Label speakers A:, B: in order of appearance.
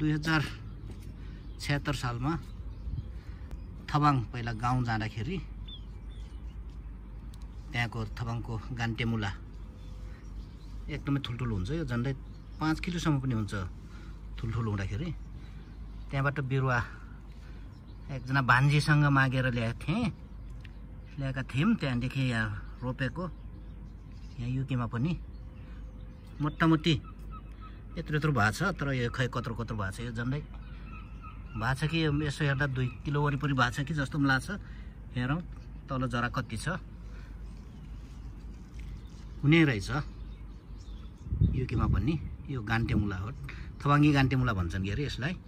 A: दुई हजार छत्तर सालमा थबाङ पहिला गाउँ जाँदाखेरि त्यहाँको थबाङको गान्टेमुला एकदमै ठुल्ठुलो हुन्छ यो झन्डै पाँच किलोसम्म पनि हुन्छ ठुल्ठुलो हुँदाखेरि त्यहाँबाट बिरुवा एकजना भान्जीसँग मागेर ल्याएको थिएँ ल्याएका थियौँ त्यहाँदेखि यहाँ रोपेको यहाँ युकेमा पनि मोटामोटी यत्रो यत्रो भएको छ तर यो खै कत्रो कत्रो भएको छ यो झन्डै भएको छ कि यसो हेर्दा दुई किलो वरिपरि भएको छ कि जस्तो पनि लाग्छ हेरौँ तल जरा कति छ हुने रहेछ यो केमा पनि यो गान्टे मुला हो थवाङ्गी गान्टेमुला भन्छन् के अरे यसलाई